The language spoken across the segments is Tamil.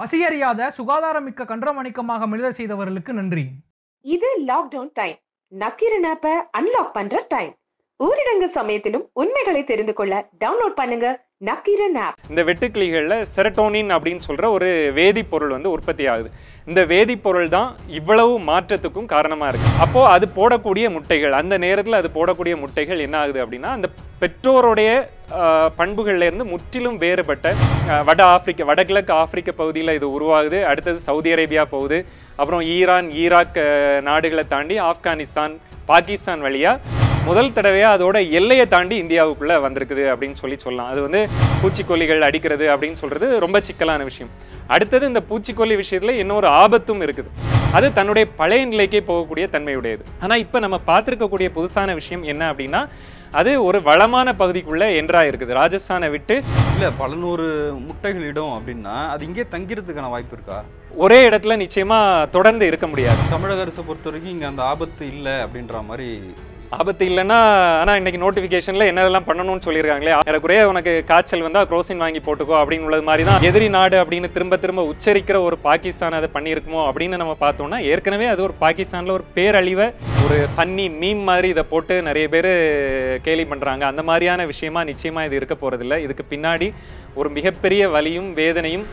பசியறியாத சுகாதாரமிக்க கன்றமணிக்கமாக மிளர செய்தவர்களுக்கு நன்றி இது லாக்டவுன் டைம் நக்கீரன் ஆப்ப அன்லாக் பண்ற டைம் ஊரடங்கு சமயத்திலும் உண்மைகளை தெரிந்து கொள்ள டவுன்லோட் பண்ணுங்க இந்த வெட்டுக்கிளிகளில் செரட்டோனின் அப்படின்னு சொல்கிற ஒரு வேதிப்பொருள் வந்து உற்பத்தி ஆகுது இந்த வேதிப்பொருள் தான் இவ்வளவு மாற்றத்துக்கும் காரணமாக இருக்குது அப்போது அது போடக்கூடிய முட்டைகள் அந்த நேரத்தில் அது போடக்கூடிய முட்டைகள் என்ன ஆகுது அப்படின்னா அந்த பெற்றோருடைய பண்புகள்லேருந்து முற்றிலும் வேறுபட்ட வட ஆப்பிரிக்க வடகிழக்கு ஆப்பிரிக்க பகுதியில் இது உருவாகுது அடுத்தது சவுதி அரேபியா போகுது அப்புறம் ஈரான் ஈராக் நாடுகளை தாண்டி ஆப்கானிஸ்தான் பாகிஸ்தான் வழியாக முதல் தடவையாக அதோட எல்லையை தாண்டி இந்தியாவுக்குள்ளே வந்திருக்குது அப்படின்னு சொல்லி சொல்லலாம் அது வந்து பூச்சிக்கொல்லிகள் அடிக்கிறது அப்படின்னு சொல்கிறது ரொம்ப சிக்கலான விஷயம் அடுத்தது இந்த பூச்சிக்கொல்லி விஷயத்தில் இன்னொரு ஆபத்தும் இருக்குது அது தன்னுடைய பழைய நிலைக்கே போகக்கூடிய தன்மையுடையது ஆனால் இப்போ நம்ம பார்த்துருக்கக்கூடிய புதுசான விஷயம் என்ன அப்படின்னா அது ஒரு வளமான பகுதிக்குள்ளே என்றாக இருக்குது ராஜஸ்தானை விட்டு இல்லை பல நூறு முட்டைகள் இடம் அப்படின்னா அது இங்கே தங்கிறதுக்கான வாய்ப்பு இருக்கா ஒரே இடத்துல நிச்சயமாக தொடர்ந்து இருக்க முடியாது தமிழக அரசை பொறுத்த வரைக்கும் இங்கே அந்த ஆபத்து இல்லை அப்படின்ற மாதிரி ஆபத்து இல்லைன்னா ஆனால் இன்னைக்கு நோட்டிஃபிகேஷனில் என்னெல்லாம் பண்ணணும்னு சொல்லியிருக்காங்களே ஏறக்குறைய உனக்கு காய்ச்சல் வந்தால் குரோசின் வாங்கி போட்டுக்கோ அப்படின்னு உள்ளது மாதிரி தான் எதிரி நாடு அப்படின்னு திரும்ப திரும்ப உச்சரிக்கிற ஒரு பாகிஸ்தான் அதை பண்ணியிருக்குமோ அப்படின்னு நம்ம பார்த்தோம்னா ஏற்கனவே அது ஒரு பாகிஸ்தானில் ஒரு பேரழிவை ஒரு பன்னி மீம் மாதிரி இதை போட்டு நிறைய பேர் கேலி பண்ணுறாங்க அந்த மாதிரியான விஷயமா நிச்சயமாக இது இருக்க போகிறதில்ல இதுக்கு பின்னாடி ஒரு மிகப்பெரிய வலியும் வேதனையும்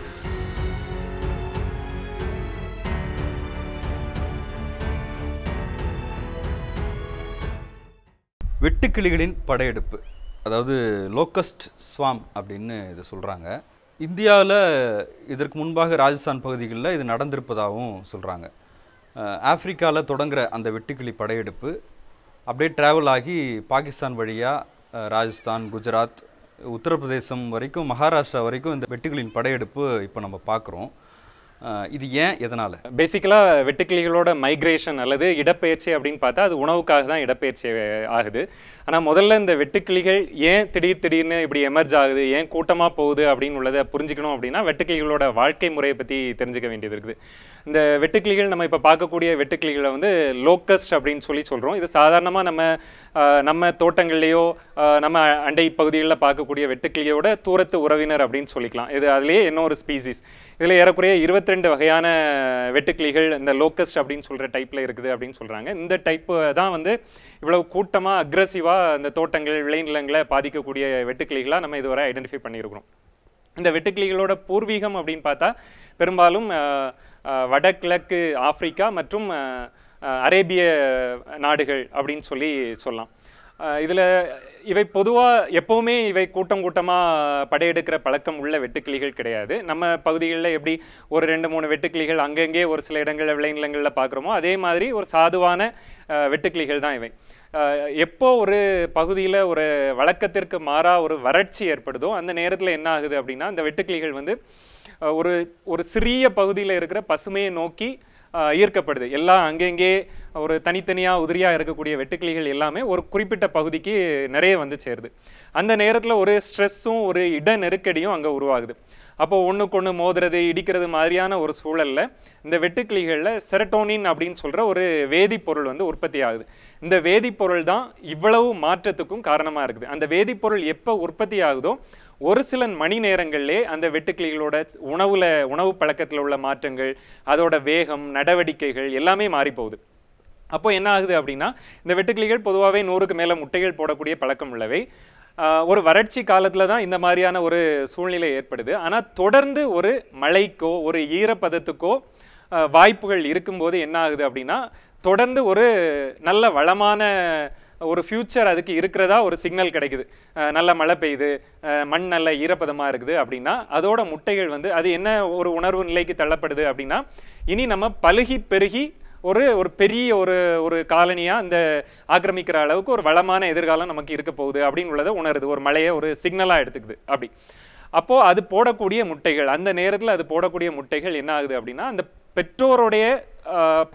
வெட்டுக்கிளிகளின் படையெடுப்பு அதாவது லோக்கஸ்ட் ஸ்வாம் அப்படின்னு இது சொல்கிறாங்க இந்தியாவில் இதற்கு முன்பாக ராஜஸ்தான் பகுதிகளில் இது நடந்திருப்பதாகவும் சொல்கிறாங்க ஆஃப்ரிக்காவில் தொடங்குகிற அந்த வெட்டுக்கிளி படையெடுப்பு அப்படியே ட்ராவல் ஆகி பாகிஸ்தான் வழியாக ராஜஸ்தான் குஜராத் உத்தரப்பிரதேசம் வரைக்கும் மகாராஷ்டிரா வரைக்கும் இந்த வெட்டுக்களின் படையெடுப்பு இப்போ நம்ம பார்க்குறோம் இது ஏன் எதனால் பேசிக்கலாக வெட்டுக்கிளிகளோட மைக்ரேஷன் அல்லது இடப்பெயர்ச்சி அப்படின்னு பார்த்தா அது உணவுக்காக தான் இடப்பெயர்ச்சி ஆகுது ஆனால் முதல்ல இந்த வெட்டுக்கிளிகள் ஏன் திடீர் திடீர்னு இப்படி எமர்ஜ் ஆகுது ஏன் கூட்டமாக போகுது அப்படின்னு உள்ளதை புரிஞ்சுக்கணும் அப்படின்னா வெட்டுக்கிளிகளோட வாழ்க்கை முறையை பற்றி தெரிஞ்சுக்க வேண்டியது இருக்குது இந்த வெட்டுக்கிளிகள் நம்ம இப்போ பார்க்கக்கூடிய வெட்டுக்கிளிகளை வந்து லோக்கஸ்ட் அப்படின்னு சொல்லி சொல்கிறோம் இது சாதாரணமாக நம்ம நம்ம தோட்டங்கள்லேயோ நம்ம அண்டை பகுதிகளில் பார்க்கக்கூடிய வெட்டுக்கிளியோட தூரத்து உறவினர் அப்படின்னு சொல்லிக்கலாம் இது அதுலேயே இன்னொரு ஸ்பீசிஸ் இதில் ஏறக்குறைய இருபத்தி ரெண்டு வகையான வெட்டுக்கிளிகள் இந்த லோக்கஸ்ட் அப்படின்னு சொல்கிற டைப்பில் இருக்குது அப்படின்னு சொல்கிறாங்க இந்த டைப்பு தான் வந்து இவ்வளவு கூட்டமாக அக்ரஸிவாக இந்த தோட்டங்கள் விளைநிலங்களை பாதிக்கக்கூடிய வெட்டுக்கிளிகளாக நம்ம இதுவரை ஐடென்டிஃபை பண்ணியிருக்கிறோம் இந்த வெட்டுக்கிளிகளோட பூர்வீகம் அப்படின்னு பார்த்தா பெரும்பாலும் வடகிழக்கு ஆப்பிரிக்கா மற்றும் அரேபிய நாடுகள் அப்படின்னு சொல்லி சொல்லலாம் இதில் இவை பொதுவாக எப்போவுமே இவை கூட்டம் கூட்டமாக படையெடுக்கிற பழக்கம் உள்ள வெட்டுக்கிளிகள் கிடையாது நம்ம பகுதிகளில் எப்படி ஒரு ரெண்டு மூணு வெட்டுக்கிளிகள் அங்கங்கே ஒரு சில இடங்களில் விளைநிலங்களில் பார்க்குறோமோ அதே மாதிரி ஒரு சாதுவான வெட்டுக்கிளிகள் தான் இவை எப்போ ஒரு பகுதியில் ஒரு வழக்கத்திற்கு மாறாக ஒரு வறட்சி ஏற்படுதோ அந்த நேரத்தில் என்ன ஆகுது அப்படின்னா இந்த வெட்டுக்கிளிகள் வந்து ஒரு ஒரு சிறிய பகுதியில் இருக்கிற பசுமையை நோக்கி ஈர்க்கப்படுது எல்லாம் அங்கங்கே ஒரு தனித்தனியாக உதிரியாக இருக்கக்கூடிய வெட்டுக்கிளிகள் எல்லாமே ஒரு குறிப்பிட்ட பகுதிக்கு நிறைய வந்து சேருது அந்த நேரத்தில் ஒரு ஸ்ட்ரெஸ்ஸும் ஒரு இட நெருக்கடியும் அங்கே உருவாகுது அப்போ ஒன்றுக்கு ஒன்று மோதுறது இடிக்கிறது மாதிரியான ஒரு சூழலில் இந்த வெட்டுக்கிளிகளில் செரட்டோனின் அப்படின்னு சொல்கிற ஒரு வேதிப்பொருள் வந்து உற்பத்தி ஆகுது இந்த வேதிப்பொருள் தான் இவ்வளவு மாற்றத்துக்கும் காரணமாக இருக்குது அந்த வேதிப்பொருள் எப்போ உற்பத்தி ஆகுதோ ஒரு சில மணி நேரங்களிலே அந்த வெட்டுக்கிளிகளோட உணவில் உணவு பழக்கத்தில் உள்ள மாற்றங்கள் அதோட வேகம் நடவடிக்கைகள் எல்லாமே மாறி போகுது அப்போ என்ன ஆகுது அப்படின்னா இந்த வெட்டுக்கிளிகள் பொதுவாகவே நூறுக்கு மேலே முட்டைகள் போடக்கூடிய பழக்கம் உள்ளவை ஒரு வறட்சி காலத்தில் தான் இந்த மாதிரியான ஒரு சூழ்நிலை ஏற்படுது ஆனால் தொடர்ந்து ஒரு மழைக்கோ ஒரு ஈரப்பதத்துக்கோ வாய்ப்புகள் இருக்கும்போது என்ன ஆகுது அப்படின்னா தொடர்ந்து ஒரு நல்ல வளமான ஒரு ஃப்யூச்சர் அதுக்கு இருக்கிறதா ஒரு சிக்னல் கிடைக்குது நல்ல மழை பெய்யுது மண் நல்ல ஈரப்பதமாக இருக்குது அப்படின்னா அதோட முட்டைகள் வந்து அது என்ன ஒரு உணர்வு நிலைக்கு தள்ளப்படுது அப்படின்னா இனி நம்ம பழுகி பெருகி ஒரு ஒரு பெரிய ஒரு ஒரு காலனியாக அந்த ஆக்கிரமிக்கிற அளவுக்கு ஒரு வளமான எதிர்காலம் நமக்கு இருக்க போகுது அப்படின்னு உள்ளதை உணருது ஒரு மழையை ஒரு சிக்னலாக எடுத்துக்குது அப்படி அப்போது அது போடக்கூடிய முட்டைகள் அந்த நேரத்தில் அது போடக்கூடிய முட்டைகள் என்ன ஆகுது அப்படின்னா அந்த பெற்றோருடைய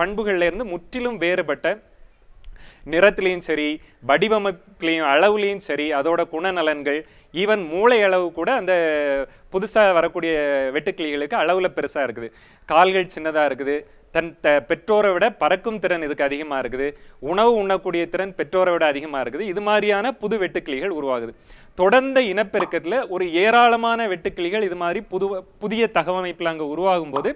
பண்புகள்லேருந்து முற்றிலும் வேறுபட்ட நிறத்துலேயும் சரி வடிவமைப்புலேயும் அளவுலேயும் சரி அதோட குணநலன்கள் ஈவன் மூளை அளவு கூட அந்த புதுசாக வரக்கூடிய வெட்டுக்கிளிகளுக்கு அளவில் பெருசாக இருக்குது கால்கள் சின்னதாக இருக்குது தன் த பெற்றோரை விட பறக்கும் திறன் இதுக்கு அதிகமாக இருக்குது உணவு உண்ணக்கூடிய திறன் பெற்றோரை விட அதிகமாக இருக்குது இது மாதிரியான புது வெட்டுக்கிளிகள் உருவாகுது தொடர்ந்த இனப்பெருக்கத்தில் ஒரு ஏராளமான வெட்டுக்கிளிகள் இது மாதிரி புது புதிய தகவமைப்பில் அங்கே உருவாகும் போது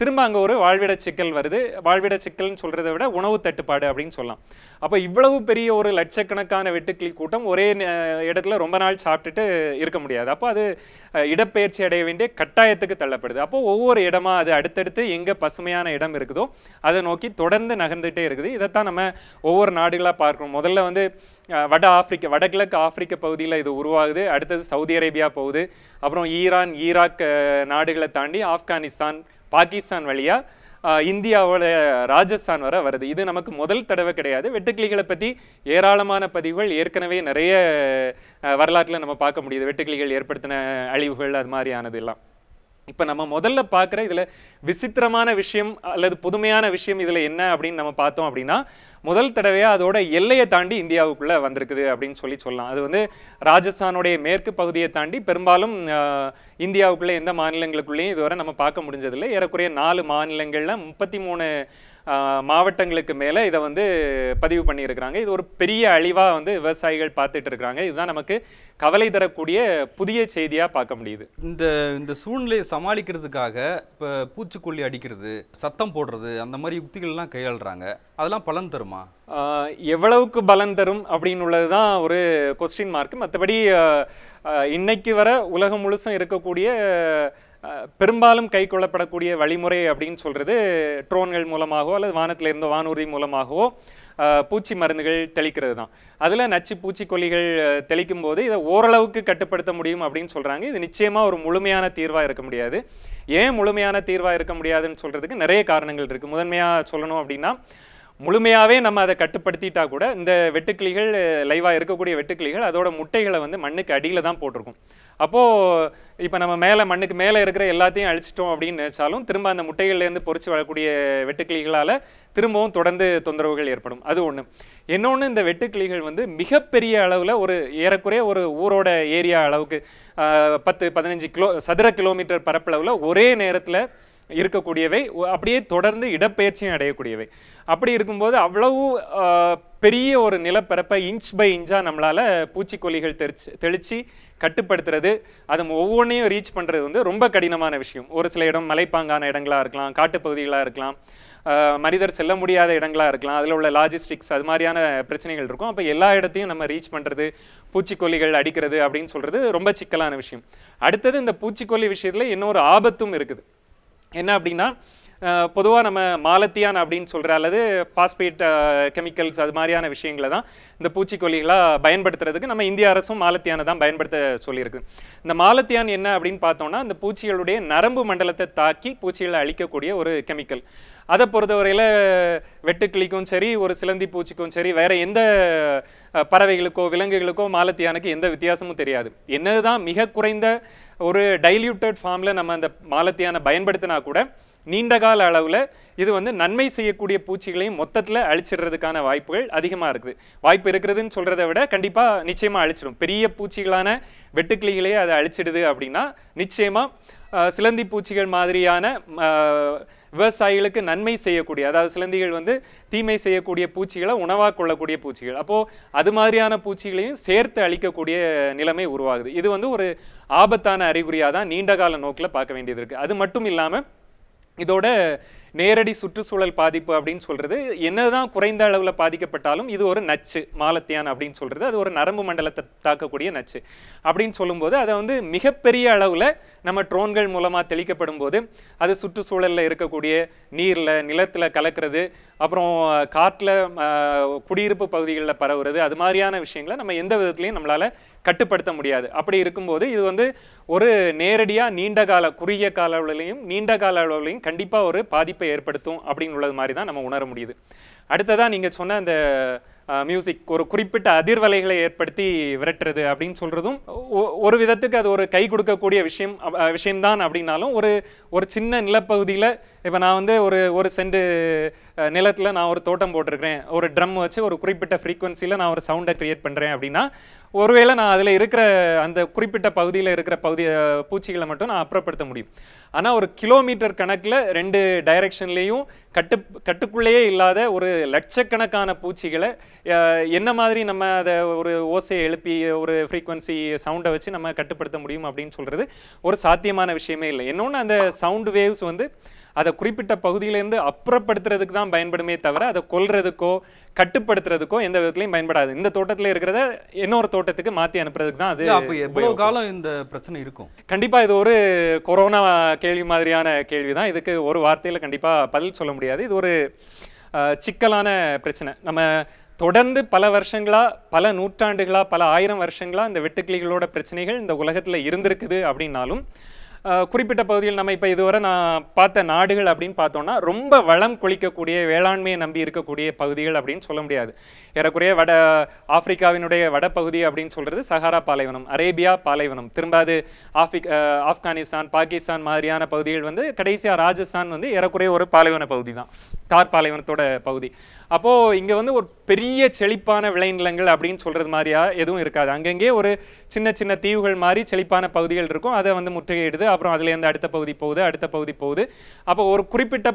திரும்ப அங்கே ஒரு வாழ்விட சிக்கல் வருது வாழ்விட சிக்கல்னு சொல்கிறத விட உணவு தட்டுப்பாடு அப்படின்னு சொல்லலாம் அப்போ இவ்வளவு பெரிய ஒரு லட்சக்கணக்கான வெட்டுக்கிளி கூட்டம் ஒரே இடத்துல ரொம்ப நாள் சாப்பிட்டுட்டு இருக்க முடியாது அப்போ அது இடப்பெயர்ச்சி அடைய வேண்டிய கட்டாயத்துக்கு தள்ளப்படுது அப்போ ஒவ்வொரு இடமா அது அடுத்தடுத்து எங்கே பசுமையான இடம் இருக்குதோ அதை நோக்கி தொடர்ந்து நகர்ந்துகிட்டே இருக்குது இதைத்தான் நம்ம ஒவ்வொரு நாடுகளாக பார்க்கணும் முதல்ல வந்து வட ஆப்பிரிக்க வடகிழக்கு ஆப்பிரிக்க பகுதியில் இது உருவாகுது அடுத்தது சவுதி அரேபியா போகுது அப்புறம் ஈரான் ஈராக் நாடுகளை தாண்டி ஆப்கானிஸ்தான் பாகிஸ்தான் வழியாக இந்தியாவோட ராஜஸ்தான் வர வருது இது நமக்கு முதல் தடவை கிடையாது வெட்டுக்கிளிகளை பற்றி ஏராளமான பதிவுகள் ஏற்கனவே நிறைய வரலாற்றில் நம்ம பார்க்க முடியுது வெட்டுக்கிளிகள் ஏற்படுத்தின அழிவுகள் அது மாதிரியானது எல்லாம் இப்போ நம்ம முதல்ல பார்க்குற இதில் விசித்திரமான விஷயம் அல்லது புதுமையான விஷயம் இதில் என்ன அப்படின்னு நம்ம பார்த்தோம் அப்படின்னா முதல் தடவையாக அதோட எல்லையை தாண்டி இந்தியாவுக்குள்ளே வந்திருக்குது அப்படின்னு சொல்லி சொல்லலாம் அது வந்து ராஜஸ்தானுடைய மேற்கு பகுதியை தாண்டி பெரும்பாலும் இந்தியாவுக்குள்ளே எந்த மாநிலங்களுக்குள்ளேயும் இதுவரை நம்ம பார்க்க முடிஞ்சதில்லை ஏறக்குறைய நாலு மாநிலங்களில் முப்பத்தி மூணு மாவட்டங்களுக்கு மேலே இதை வந்து பதிவு பண்ணியிருக்கிறாங்க இது ஒரு பெரிய அழிவாக வந்து விவசாயிகள் பார்த்துட்டு இருக்கிறாங்க இதுதான் நமக்கு கவலை தரக்கூடிய புதிய செய்தியாக பார்க்க முடியுது இந்த இந்த சூழ்நிலையை சமாளிக்கிறதுக்காக இப்போ பூச்சிக்கொல்லி அடிக்கிறது சத்தம் போடுறது அந்த மாதிரி யுக்திகள்லாம் கையாளுறாங்க அதெல்லாம் பலன் தருமா எவ்வளவுக்கு பலன் தரும் அப்படின்னு உள்ளது தான் ஒரு கொஸ்டின் மார்க் மற்றபடி இன்னைக்கு வர உலகம் முழுசும் இருக்கக்கூடிய பெரும்பாலும் கை கொள்ளப்படக்கூடிய வழிமுறை அப்படின்னு சொல்கிறது ட்ரோன்கள் மூலமாகவோ அல்லது வானத்தில் இருந்த வானூர்தி மூலமாகவோ பூச்சி மருந்துகள் தெளிக்கிறது தான் அதில் நச்சு பூச்சிக்கொல்லிகள் தெளிக்கும் போது இதை ஓரளவுக்கு கட்டுப்படுத்த முடியும் அப்படின்னு சொல்கிறாங்க இது நிச்சயமாக ஒரு முழுமையான தீர்வாக இருக்க முடியாது ஏன் முழுமையான தீர்வாக இருக்க முடியாதுன்னு சொல்கிறதுக்கு நிறைய காரணங்கள் இருக்குது முதன்மையாக சொல்லணும் அப்படின்னா முழுமையாகவே நம்ம அதை கட்டுப்படுத்திட்டா கூட இந்த வெட்டுக்கிளிகள் லைவாக இருக்கக்கூடிய வெட்டுக்கிளிகள் அதோட முட்டைகளை வந்து மண்ணுக்கு அடியில் தான் போட்டிருக்கும் அப்போது இப்போ நம்ம மேலே மண்ணுக்கு மேலே இருக்கிற எல்லாத்தையும் அழிச்சிட்டோம் அப்படின்னு நினைச்சாலும் திரும்ப அந்த முட்டைகள்லேருந்து பொறிச்சு வரக்கூடிய வெட்டுக்கிளிகளால் திரும்பவும் தொடர்ந்து தொந்தரவுகள் ஏற்படும் அது ஒன்று இன்னொன்று இந்த வெட்டுக்கிளிகள் வந்து மிகப்பெரிய அளவில் ஒரு ஏறக்குறைய ஒரு ஊரோட ஏரியா அளவுக்கு பத்து பதினஞ்சு கிலோ சதுர கிலோமீட்டர் பரப்பளவில் ஒரே நேரத்தில் இருக்கக்கூடியவை அப்படியே தொடர்ந்து இடப்பெயர்ச்சியும் அடையக்கூடியவை அப்படி இருக்கும்போது அவ்வளவு பெரிய ஒரு நிலப்பரப்பை இன்ச் பை இன்ச்சாக நம்மளால் பூச்சிக்கொல்லிகள் தெளிச்சு தெளித்து கட்டுப்படுத்துறது அது ஒவ்வொன்றையும் ரீச் பண்ணுறது வந்து ரொம்ப கடினமான விஷயம் ஒரு சில இடம் மலைப்பாங்கான இடங்களாக இருக்கலாம் காட்டுப்பகுதிகளாக இருக்கலாம் மனிதர் செல்ல முடியாத இடங்களாக இருக்கலாம் அதில் உள்ள லாஜிஸ்டிக்ஸ் அது மாதிரியான பிரச்சனைகள் இருக்கும் அப்போ எல்லா இடத்தையும் நம்ம ரீச் பண்ணுறது பூச்சிக்கொல்லிகள் அடிக்கிறது அப்படின்னு சொல்கிறது ரொம்ப சிக்கலான விஷயம் அடுத்தது இந்த பூச்சிக்கொல்லி விஷயத்தில் இன்னொரு ஆபத்தும் இருக்குது என்ன அப்படின்னா பொதுவாக நம்ம மாலத்தியான் அப்படின்னு சொல்கிற அல்லது பாஸ்பேட் கெமிக்கல்ஸ் அது மாதிரியான விஷயங்களை தான் இந்த பூச்சிக்கொல்லிகளாக பயன்படுத்துறதுக்கு நம்ம இந்திய அரசும் மாலத்தியானை தான் பயன்படுத்த சொல்லியிருக்கு இந்த மாலத்தியான் என்ன அப்படின்னு பார்த்தோம்னா இந்த பூச்சிகளுடைய நரம்பு மண்டலத்தை தாக்கி பூச்சிகளை அழிக்கக்கூடிய ஒரு கெமிக்கல் அதை பொறுத்தவரையில் வெட்டுக்கிளிக்கும் சரி ஒரு சிலந்தி பூச்சிக்கும் சரி வேறு எந்த பறவைகளுக்கோ விலங்குகளுக்கோ மாலத்தியானுக்கு எந்த வித்தியாசமும் தெரியாது என்னதுதான் மிக குறைந்த ஒரு டைல்யூட்டட் ஃபார்மில் நம்ம அந்த மாலத்தியானை பயன்படுத்தினா கூட நீண்டகால அளவில் இது வந்து நன்மை செய்யக்கூடிய பூச்சிகளையும் மொத்தத்தில் அழிச்சிடுறதுக்கான வாய்ப்புகள் அதிகமாக இருக்குது வாய்ப்பு இருக்கிறதுன்னு சொல்கிறத விட கண்டிப்பாக நிச்சயமாக அழிச்சிடும் பெரிய பூச்சிகளான வெட்டுக்கிளிகளையே அதை அழிச்சிடுது அப்படின்னா நிச்சயமாக சிலந்தி பூச்சிகள் மாதிரியான விவசாயிகளுக்கு நன்மை செய்யக்கூடிய அதாவது சிலந்திகள் வந்து தீமை செய்யக்கூடிய பூச்சிகளை உணவாக கொள்ளக்கூடிய பூச்சிகள் அப்போது அது மாதிரியான பூச்சிகளையும் சேர்த்து அழிக்கக்கூடிய நிலைமை உருவாகுது இது வந்து ஒரு ஆபத்தான அறிகுறியாக தான் நீண்டகால நோக்கில் பார்க்க வேண்டியது இருக்குது அது மட்டும் இல்லாமல் இதோட நேரடி சுற்றுச்சூழல் பாதிப்பு அப்படின்னு சொல்கிறது என்னதான் குறைந்த அளவில் பாதிக்கப்பட்டாலும் இது ஒரு நச்சு மாலத்தியான் அப்படின்னு சொல்கிறது அது ஒரு நரம்பு மண்டலத்தை தாக்கக்கூடிய நச்சு அப்படின்னு சொல்லும்போது அதை வந்து மிகப்பெரிய அளவில் நம்ம ட்ரோன்கள் மூலமாக தெளிக்கப்படும் போது அது சுற்றுச்சூழலில் இருக்கக்கூடிய நீரில் நிலத்தில் கலக்கிறது அப்புறம் காட்டில் குடியிருப்பு பகுதிகளில் பரவுறது அது மாதிரியான விஷயங்களை நம்ம எந்த விதத்துலையும் நம்மளால் கட்டுப்படுத்த முடியாது அப்படி இருக்கும்போது இது வந்து ஒரு நேரடியாக நீண்ட கால குறுகிய கால அளவுலையும் நீண்ட கால அளவுலையும் கண்டிப்பாக ஒரு பாதிப்பை ஏற்படுத்தும் அப்படின்னு உள்ளது மாதிரி தான் நம்ம உணர முடியுது அடுத்ததாக நீங்கள் சொன்ன அந்த மியூசிக் ஒரு குறிப்பிட்ட அதிர்வலைகளை ஏற்படுத்தி விரட்டுறது அப்படின்னு சொல்கிறதும் ஒரு விதத்துக்கு அது ஒரு கை கொடுக்கக்கூடிய விஷயம் விஷயம்தான் அப்படின்னாலும் ஒரு ஒரு சின்ன நிலப்பகுதியில் இப்போ நான் வந்து ஒரு ஒரு சென்று நிலத்தில் நான் ஒரு தோட்டம் போட்டிருக்கிறேன் ஒரு ட்ரம் வச்சு ஒரு குறிப்பிட்ட ஃப்ரீக்வன்சியில் நான் ஒரு சவுண்டை க்ரியேட் பண்ணுறேன் அப்படின்னா ஒருவேளை நான் அதில் இருக்கிற அந்த குறிப்பிட்ட பகுதியில் இருக்கிற பகுதி பூச்சிகளை மட்டும் நான் அப்புறப்படுத்த முடியும் ஆனால் ஒரு கிலோமீட்டர் கணக்கில் ரெண்டு டைரக்ஷன்லேயும் கட்டு கட்டுக்குள்ளேயே இல்லாத ஒரு லட்சக்கணக்கான பூச்சிகளை என்ன மாதிரி நம்ம அதை ஒரு ஓசையை எழுப்பி ஒரு ஃப்ரீக்வன்சி சவுண்டை வச்சு நம்ம கட்டுப்படுத்த முடியும் அப்படின்னு சொல்கிறது ஒரு சாத்தியமான விஷயமே இல்லை இன்னொன்று அந்த சவுண்ட் வேவ்ஸ் வந்து அதை குறிப்பிட்ட பகுதியிலேருந்து அப்புறப்படுத்துறதுக்கு தான் பயன்படுமே தவிர அதை கொல்றதுக்கோ கட்டுப்படுத்துறதுக்கோ எந்த விதத்துலையும் பயன்படாது இந்த தோட்டத்தில் இருக்கிறத இன்னொரு தோட்டத்துக்கு மாற்றி அனுப்புறதுக்கு தான் அது எவ்வளோ காலம் இந்த பிரச்சனை இருக்கும் கண்டிப்பாக இது ஒரு கொரோனா கேள்வி மாதிரியான கேள்வி தான் இதுக்கு ஒரு வார்த்தையில் கண்டிப்பாக பதில் சொல்ல முடியாது இது ஒரு சிக்கலான பிரச்சனை நம்ம தொடர்ந்து பல வருஷங்களாக பல நூற்றாண்டுகளாக பல ஆயிரம் வருஷங்களாக இந்த வெட்டுக்கிளிகளோட பிரச்சனைகள் இந்த உலகத்தில் இருந்திருக்குது அப்படின்னாலும் குறிப்பிட்ட பகுதியில் நம்ம இப்போ இதுவரை நான் பார்த்த நாடுகள் அப்படின்னு பார்த்தோம்னா ரொம்ப வளம் கொளிக்கக்கூடிய வேளாண்மையை நம்பி இருக்கக்கூடிய பகுதிகள் அப்படின்னு சொல்ல முடியாது ஏறக்குறைய வட ஆப்பிரிக்காவினுடைய வடப்பகுதி அப்படின்னு சொல்கிறது சஹாரா பாலைவனம் அரேபியா பாலைவனம் திரும்ப அது ஆஃபிக் ஆப்கானிஸ்தான் பாகிஸ்தான் மாதிரியான பகுதிகள் வந்து கடைசியாக ராஜஸ்தான் வந்து ஏறக்குறைய ஒரு பாலைவன பகுதி தான் தார் பாலைவனத்தோட பகுதி அப்போது இங்கே வந்து ஒரு பெரிய செழிப்பான விளைநிலங்கள் அப்படின்னு சொல்கிறது மாதிரியா எதுவும் இருக்காது அங்கங்கே ஒரு சின்ன சின்ன தீவுகள் மாதிரி செழிப்பான பகுதிகள் இருக்கும் அதை வந்து முற்றுகையிடுது அப்புறம் அதுலேருந்து அடுத்த பகுதி போகுது அடுத்த பகுதி போகுது அப்போ ஒரு குறிப்பிட்ட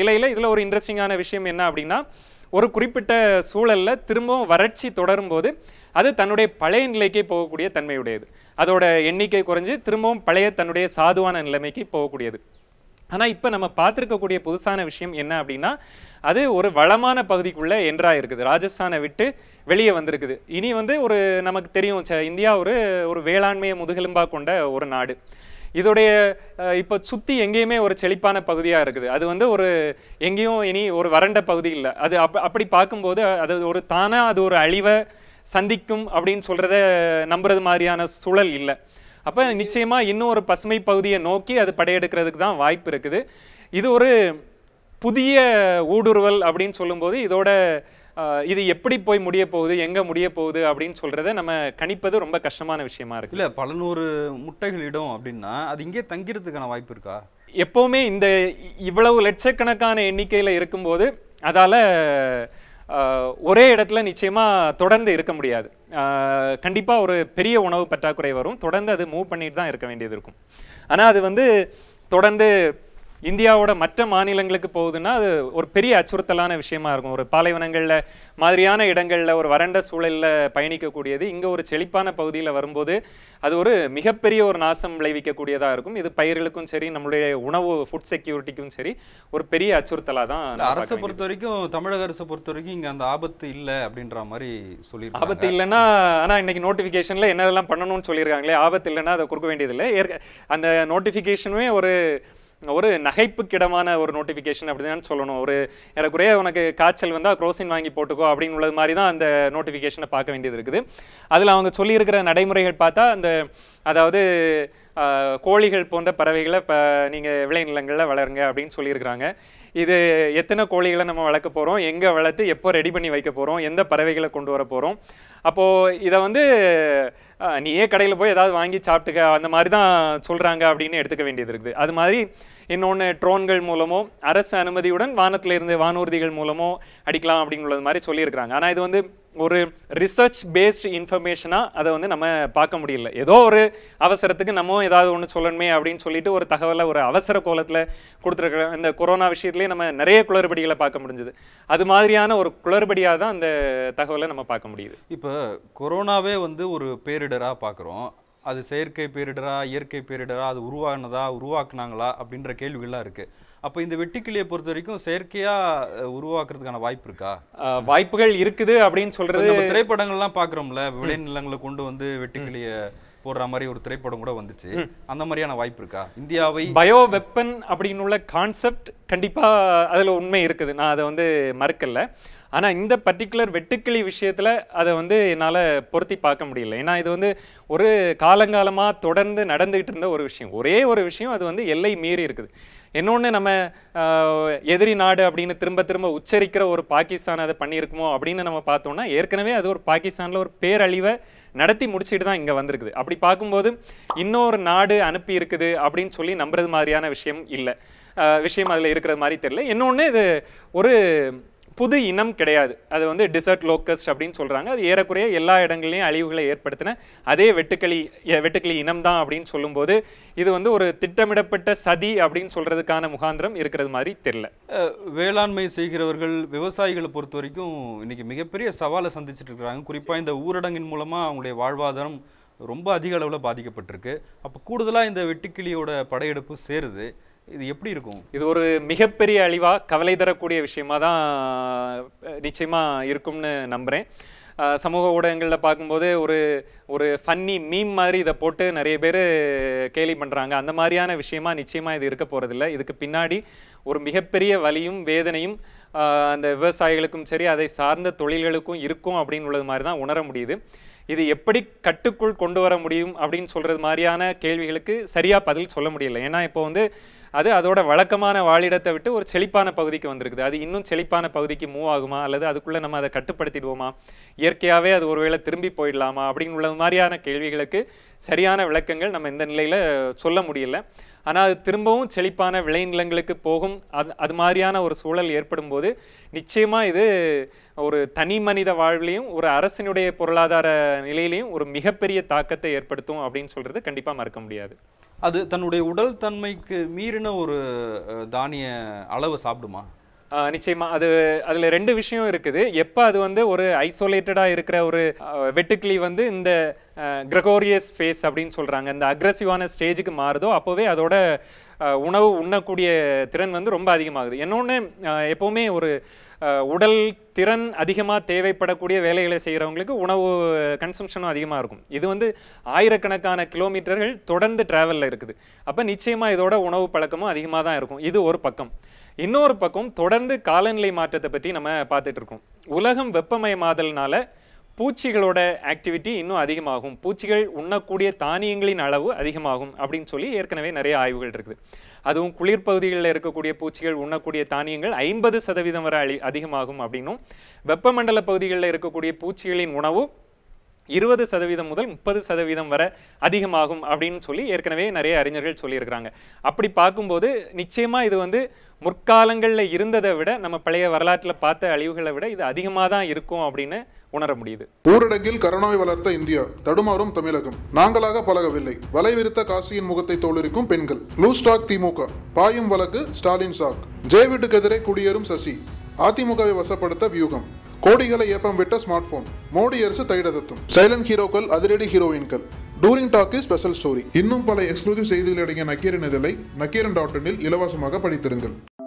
நிலையில் இதில் ஒரு இன்ட்ரெஸ்டிங்கான விஷயம் என்ன அப்படின்னா ஒரு குறிப்பிட்ட சூழலில் திரும்பவும் வறட்சி தொடரும் போது அது தன்னுடைய பழைய நிலைக்கே போகக்கூடிய தன்மையுடையது அதோட எண்ணிக்கை குறைஞ்சு திரும்பவும் பழைய தன்னுடைய சாதுவான நிலைமைக்கு போகக்கூடியது ஆனால் இப்போ நம்ம பார்த்துருக்கக்கூடிய புதுசான விஷயம் என்ன அப்படின்னா அது ஒரு வளமான பகுதிக்குள்ளே என்றாக இருக்குது ராஜஸ்தானை விட்டு வெளியே வந்திருக்குது இனி வந்து ஒரு நமக்கு தெரியும் ச இந்தியா ஒரு ஒரு வேளாண்மையை முதுகெலும்பாக கொண்ட ஒரு நாடு இதோடைய இப்போ சுற்றி எங்கேயுமே ஒரு செழிப்பான பகுதியாக இருக்குது அது வந்து ஒரு எங்கேயும் இனி ஒரு வறண்ட பகுதி இல்லை அது அப் அப்படி பார்க்கும்போது அது ஒரு தானாக அது ஒரு அழிவை சந்திக்கும் அப்படின்னு சொல்கிறத நம்புறது மாதிரியான சூழல் இல்லை அப்போ நிச்சயமாக இன்னும் ஒரு பசுமை பகுதியை நோக்கி அது படையெடுக்கிறதுக்கு தான் வாய்ப்பு இருக்குது இது ஒரு புதிய ஊடுருவல் அப்படின்னு சொல்லும்போது இதோட இது எப்படி போய் முடிய போகுது எங்கே முடிய போகுது அப்படின்னு சொல்கிறத நம்ம கணிப்பது ரொம்ப கஷ்டமான விஷயமா இருக்கு இல்லை பல நூறு முட்டைகளிடம் அப்படின்னா அது இங்கே தங்கிறதுக்கான வாய்ப்பு இருக்கா எப்போவுமே இந்த இவ்வளவு லட்சக்கணக்கான எண்ணிக்கையில் இருக்கும்போது அதால் ஒரே இடத்துல நிச்சயமாக தொடர்ந்து இருக்க முடியாது கண்டிப்பாக ஒரு பெரிய உணவு பற்றாக்குறை வரும் தொடர்ந்து அது மூவ் பண்ணிட்டு தான் இருக்க வேண்டியது இருக்கும் ஆனால் அது வந்து தொடர்ந்து இந்தியாவோட மற்ற மாநிலங்களுக்கு போகுதுன்னா அது ஒரு பெரிய அச்சுறுத்தலான விஷயமா இருக்கும் ஒரு பாலைவனங்களில் மாதிரியான இடங்களில் ஒரு வறண்ட சூழலில் பயணிக்கக்கூடியது இங்கே ஒரு செழிப்பான பகுதியில் வரும்போது அது ஒரு மிகப்பெரிய ஒரு நாசம் விளைவிக்கக்கூடியதாக இருக்கும் இது பயிர்களுக்கும் சரி நம்மளுடைய உணவு ஃபுட் செக்யூரிட்டிக்கும் சரி ஒரு பெரிய அச்சுறுத்தலாக தான் அரசை பொறுத்த வரைக்கும் தமிழக அரசை பொறுத்த வரைக்கும் இங்கே அந்த ஆபத்து இல்லை அப்படின்ற மாதிரி சொல்லி ஆபத்து இல்லைன்னா ஆனால் இன்னைக்கு நோட்டிஃபிகேஷனில் என்னெல்லாம் பண்ணணும்னு சொல்லியிருக்காங்களே ஆபத்து இல்லைன்னா அதை கொடுக்க வேண்டியதில்லை அந்த நோட்டிஃபிகேஷனுமே ஒரு ஒரு நகைப்புக்கிடமான ஒரு நோட்டிஃபிகேஷன் அப்படின்னு சொல்லணும் ஒரு எனக்குரிய உனக்கு காய்ச்சல் வந்தால் க்ரோசின் வாங்கி போட்டுக்கோ அப்படின்னு உள்ளது மாதிரி தான் அந்த நோட்டிஃபிகேஷனை பார்க்க வேண்டியது இருக்குது அதில் அவங்க சொல்லியிருக்கிற நடைமுறைகள் பார்த்தா அந்த அதாவது கோழிகள் போன்ற பறவைகளை இப்போ நீங்கள் விளைநிலங்களில் வளருங்க அப்படின்னு சொல்லியிருக்கிறாங்க இது எத்தனை கோழிகளை நம்ம வளர்க்க போகிறோம் எங்கே வளர்த்து எப்போ ரெடி பண்ணி வைக்க போகிறோம் எந்த பறவைகளை கொண்டு வர போகிறோம் அப்போது இதை வந்து நீயே கடையில் போய் ஏதாவது வாங்கி சாப்பிட்டுக்க அந்த மாதிரி தான் சொல்கிறாங்க அப்படின்னு எடுத்துக்க வேண்டியது இருக்குது அது மாதிரி இன்னொன்று ட்ரோன்கள் மூலமோ அரசு அனுமதியுடன் வானத்தில் இருந்து வானூர்திகள் மூலமோ அடிக்கலாம் அப்படிங்கிறது மாதிரி சொல்லியிருக்கிறாங்க ஆனால் இது வந்து ஒரு ரிசர்ச் பேஸ்டு இன்ஃபர்மேஷனாக அதை வந்து நம்ம பார்க்க முடியல ஏதோ ஒரு அவசரத்துக்கு நம்ம ஏதாவது ஒன்று சொல்லணுமே அப்படின்னு சொல்லிட்டு ஒரு தகவலை ஒரு அவசர கோலத்தில் கொடுத்துருக்குற இந்த கொரோனா விஷயத்துலேயே நம்ம நிறைய குளறுபடிகளை பார்க்க முடிஞ்சது அது மாதிரியான ஒரு குளறுபடியாக தான் அந்த தகவலை நம்ம பார்க்க முடியுது இப்போ கொரோனாவே வந்து ஒரு பேரிடராக பார்க்குறோம் அது செயற்கை பேரிடரா இயற்கை பேரிடரா அது உருவானதா உருவாக்குனாங்களா அப்படின்ற கேள்விகள்லாம் இருக்குது அப்போ இந்த வெட்டிக்கிளியை பொறுத்த வரைக்கும் செயற்கையாக உருவாக்குறதுக்கான வாய்ப்பு இருக்கா வாய்ப்புகள் இருக்குது அப்படின்னு சொல்கிறது நம்ம திரைப்படங்கள்லாம் பார்க்குறோம்ல விளைநிலங்களை கொண்டு வந்து வெட்டிக்கிளியை போடுற மாதிரி ஒரு திரைப்படம் கூட வந்துச்சு அந்த மாதிரியான வாய்ப்பு இருக்கா இந்தியாவை பயோ வெப்பன் அப்படின்னு உள்ள கான்செப்ட் கண்டிப்பாக அதில் உண்மை இருக்குது நான் அதை வந்து மறுக்கல ஆனால் இந்த பர்டிகுலர் வெட்டுக்கிளி விஷயத்தில் அதை வந்து என்னால் பொருத்தி பார்க்க முடியல ஏன்னா இது வந்து ஒரு காலங்காலமாக தொடர்ந்து நடந்துகிட்டு இருந்த ஒரு விஷயம் ஒரே ஒரு விஷயம் அது வந்து எல்லை மீறி இருக்குது இன்னொன்று நம்ம எதிரி நாடு அப்படின்னு திரும்ப திரும்ப உச்சரிக்கிற ஒரு பாகிஸ்தான் அதை பண்ணியிருக்குமோ அப்படின்னு நம்ம பார்த்தோம்னா ஏற்கனவே அது ஒரு பாகிஸ்தானில் ஒரு பேரழிவை நடத்தி முடிச்சுட்டு தான் இங்கே வந்திருக்குது அப்படி பார்க்கும்போது இன்னொரு நாடு அனுப்பி இருக்குது அப்படின்னு சொல்லி நம்புறது மாதிரியான விஷயம் இல்லை விஷயம் அதில் இருக்கிற மாதிரி தெரியல இன்னொன்று இது ஒரு புது இனம் கிடையாது அது வந்து டிசர்ட் லோக்கஸ்ட் அப்படின்னு சொல்கிறாங்க அது ஏறக்குறைய எல்லா இடங்கள்லையும் அழிவுகளை ஏற்படுத்தின அதே வெட்டுக்களி வெட்டுக்களி இனம் தான் அப்படின்னு சொல்லும்போது இது வந்து ஒரு திட்டமிடப்பட்ட சதி அப்படின்னு சொல்கிறதுக்கான முகாந்திரம் இருக்கிறது மாதிரி தெரில வேளாண்மை செய்கிறவர்கள் விவசாயிகளை பொறுத்த வரைக்கும் இன்றைக்கி மிகப்பெரிய சவாலை சந்திச்சுட்டு இருக்கிறாங்க குறிப்பாக இந்த ஊரடங்கின் மூலமாக அவங்களுடைய வாழ்வாதாரம் ரொம்ப அதிக அளவில் பாதிக்கப்பட்டிருக்கு அப்போ கூடுதலாக இந்த வெட்டுக்கிளியோட படையெடுப்பு சேருது இது எப்படி இருக்கும் இது ஒரு மிகப்பெரிய அழிவா கவலை தரக்கூடிய விஷயமா தான் நிச்சயமா இருக்கும்னு நம்புறேன் சமூக ஊடகங்களில் பார்க்கும்போது ஒரு ஒரு ஃபன்னி மீம் மாதிரி இதை போட்டு நிறைய பேர் கேலி பண்ணுறாங்க அந்த மாதிரியான விஷயமா நிச்சயமாக இது இருக்க போகிறதில்ல இதுக்கு பின்னாடி ஒரு மிகப்பெரிய வலியும் வேதனையும் அந்த விவசாயிகளுக்கும் சரி அதை சார்ந்த தொழில்களுக்கும் இருக்கும் அப்படின்னு உள்ளது மாதிரி தான் உணர முடியுது இது எப்படி கட்டுக்குள் கொண்டு வர முடியும் அப்படின்னு சொல்கிறது மாதிரியான கேள்விகளுக்கு சரியாக பதில் சொல்ல முடியல ஏன்னா இப்போ வந்து அது அதோட வழக்கமான வாழிடத்தை விட்டு ஒரு செழிப்பான பகுதிக்கு வந்திருக்குது அது இன்னும் செழிப்பான பகுதிக்கு மூவ் ஆகுமா அல்லது அதுக்குள்ளே நம்ம அதை கட்டுப்படுத்திடுவோமா இயற்கையாகவே அது ஒருவேளை திரும்பி போயிடலாமா அப்படின்னு உள்ள மாதிரியான கேள்விகளுக்கு சரியான விளக்கங்கள் நம்ம இந்த நிலையில் சொல்ல முடியல ஆனால் அது திரும்பவும் செழிப்பான விளைநிலங்களுக்கு போகும் அது அது மாதிரியான ஒரு சூழல் ஏற்படும் போது நிச்சயமாக இது ஒரு தனி மனித வாழ்விலையும் ஒரு அரசினுடைய பொருளாதார நிலையிலையும் ஒரு மிகப்பெரிய தாக்கத்தை ஏற்படுத்தும் அப்படின்னு சொல்கிறது கண்டிப்பாக மறக்க முடியாது அது தன்னுடைய உடல் தன்மைக்கு மீறின ஒரு தானிய அளவு சாப்பிடுமா நிச்சயமா அது அதுல ரெண்டு விஷயம் இருக்குது எப்போ அது வந்து ஒரு ஐசோலேட்டடா இருக்கிற ஒரு வெட்டுக்கிளி வந்து இந்த கிரகோரியஸ் ஃபேஸ் அப்படின்னு சொல்றாங்க இந்த அக்ரஸிவான ஸ்டேஜுக்கு மாறுதோ அப்போவே அதோட உணவு உண்ணக்கூடிய திறன் வந்து ரொம்ப அதிகமாகுது என்னொன்னு எப்போவுமே ஒரு உடல் திறன் அதிகமாக தேவைப்படக்கூடிய வேலைகளை செய்கிறவங்களுக்கு உணவு கன்சம்ஷனும் அதிகமாக இருக்கும் இது வந்து ஆயிரக்கணக்கான கிலோமீட்டர்கள் தொடர்ந்து ட்ராவலில் இருக்குது அப்போ நிச்சயமாக இதோட உணவு பழக்கமும் அதிகமாக தான் இருக்கும் இது ஒரு பக்கம் இன்னொரு பக்கம் தொடர்ந்து காலநிலை மாற்றத்தை பற்றி நம்ம பார்த்துட்டு இருக்கோம் உலகம் வெப்பமயமாதல்னால பூச்சிகளோட ஆக்டிவிட்டி இன்னும் அதிகமாகும் பூச்சிகள் உண்ணக்கூடிய தானியங்களின் அளவு அதிகமாகும் அப்படின்னு சொல்லி ஏற்கனவே நிறைய ஆய்வுகள் இருக்குது அதுவும் குளிர் பகுதிகளில் இருக்கக்கூடிய பூச்சிகள் உண்ணக்கூடிய தானியங்கள் ஐம்பது சதவீதம் வரை அழி அதிகமாகும் அப்படின்னும் வெப்பமண்டல பகுதிகளில் இருக்கக்கூடிய பூச்சிகளின் உணவு இருபது சதவீதம் முதல் முப்பது சதவீதம் வரை அதிகமாகும் அப்படின்னு சொல்லி ஏற்கனவே நிறைய அறிஞர்கள் சொல்லியிருக்கிறாங்க அப்படி பார்க்கும்போது நிச்சயமாக இது வந்து முற்காலங்களில் இருந்ததை விட நம்ம பழைய வரலாற்றில் பார்த்த அழிவுகளை விட இது அதிகமாக தான் இருக்கும் அப்படின்னு உணர முடியுது ஊரடங்கில் கரோனாவை வளர்த்த இந்தியா தடுமாறும் தமிழகம் நாங்களாக பழகவில்லை வலைவிருத்த காசியின் முகத்தை தோளிருக்கும் பெண்கள் திமுக பாயும் வழக்கு ஸ்டாலின் சாக் ஜே வீட்டுக்கு எதிரே குடியேறும் சசி அதிமுகவை வசப்படுத்த வியூகம் கோடிகளை ஏப்பம் விட்ட ஸ்மார்ட் போன் மோடி அரசு தைடதத்தும் சைலண்ட் ஹீரோக்கள் அதிரடி ஹீரோயின்கள் touring talk is special story இன்னும் பல எக்ஸ்க்ளூசிவ் செய்திகள் அடங்கிய நக்கீரன் இதழை நக்கீரன் டாட் இலவசமாக படித்திருங்கள்